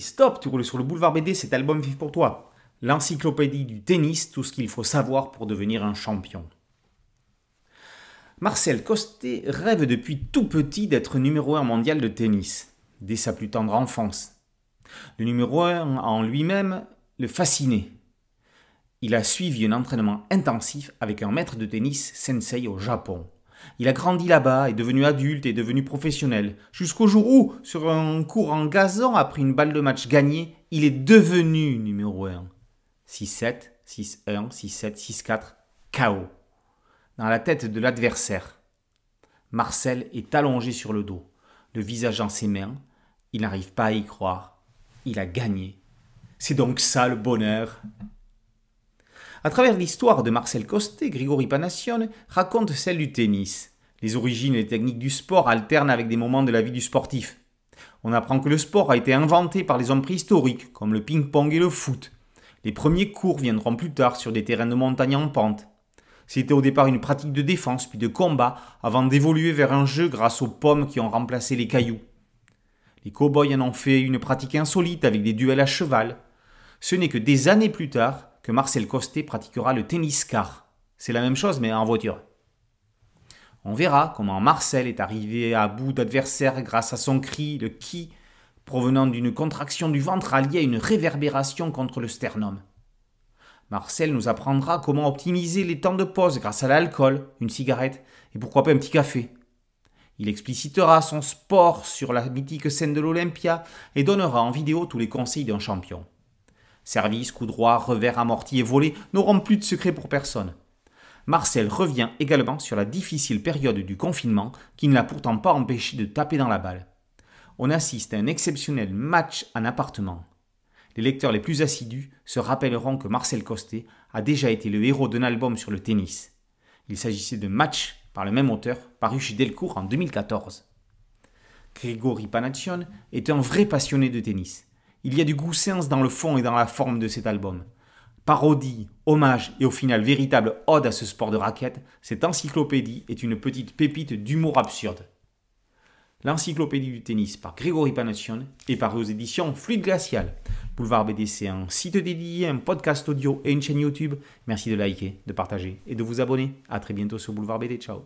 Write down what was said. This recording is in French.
stop, tu roules sur le boulevard BD, cet album vive pour toi. L'encyclopédie du tennis, tout ce qu'il faut savoir pour devenir un champion. Marcel Costet rêve depuis tout petit d'être numéro 1 mondial de tennis, dès sa plus tendre enfance. Le numéro 1 en lui-même le fascinait. Il a suivi un entraînement intensif avec un maître de tennis sensei au Japon. Il a grandi là-bas, est devenu adulte et devenu professionnel. Jusqu'au jour où, sur un cours en gazon après une balle de match gagnée, il est devenu numéro 1. 6-7, 6-1, 6-7, 6-4, KO. Dans la tête de l'adversaire. Marcel est allongé sur le dos, le visage en ses mains. Il n'arrive pas à y croire. Il a gagné. C'est donc ça le bonheur. À travers l'histoire de Marcel Costet, Grigori Panassione raconte celle du tennis. Les origines et les techniques du sport alternent avec des moments de la vie du sportif. On apprend que le sport a été inventé par les hommes préhistoriques, comme le ping-pong et le foot. Les premiers cours viendront plus tard sur des terrains de montagne en pente. C'était au départ une pratique de défense puis de combat avant d'évoluer vers un jeu grâce aux pommes qui ont remplacé les cailloux. Les cow-boys en ont fait une pratique insolite avec des duels à cheval. Ce n'est que des années plus tard que Marcel Costet pratiquera le tennis car. C'est la même chose mais en voiture. On verra comment Marcel est arrivé à bout d'adversaire grâce à son cri, le qui, provenant d'une contraction du ventre alliée à une réverbération contre le sternum. Marcel nous apprendra comment optimiser les temps de pause grâce à l'alcool, une cigarette et pourquoi pas un petit café. Il explicitera son sport sur la mythique scène de l'Olympia et donnera en vidéo tous les conseils d'un champion. Service, coup droit, revers, amorti et volé n'auront plus de secret pour personne. Marcel revient également sur la difficile période du confinement qui ne l'a pourtant pas empêché de taper dans la balle. On assiste à un exceptionnel match en appartement. Les lecteurs les plus assidus se rappelleront que Marcel Costet a déjà été le héros d'un album sur le tennis. Il s'agissait de Match par le même auteur, paru chez Delcourt en 2014. Grégory Panation est un vrai passionné de tennis. Il y a du goût sens dans le fond et dans la forme de cet album. Parodie, hommage et au final véritable ode à ce sport de raquette, cette encyclopédie est une petite pépite d'humour absurde. L'encyclopédie du tennis par Grégory panation est parue aux éditions Fluide Glacial. Boulevard BDC un site dédié, un podcast audio et une chaîne YouTube. Merci de liker, de partager et de vous abonner. A très bientôt sur Boulevard BD. Ciao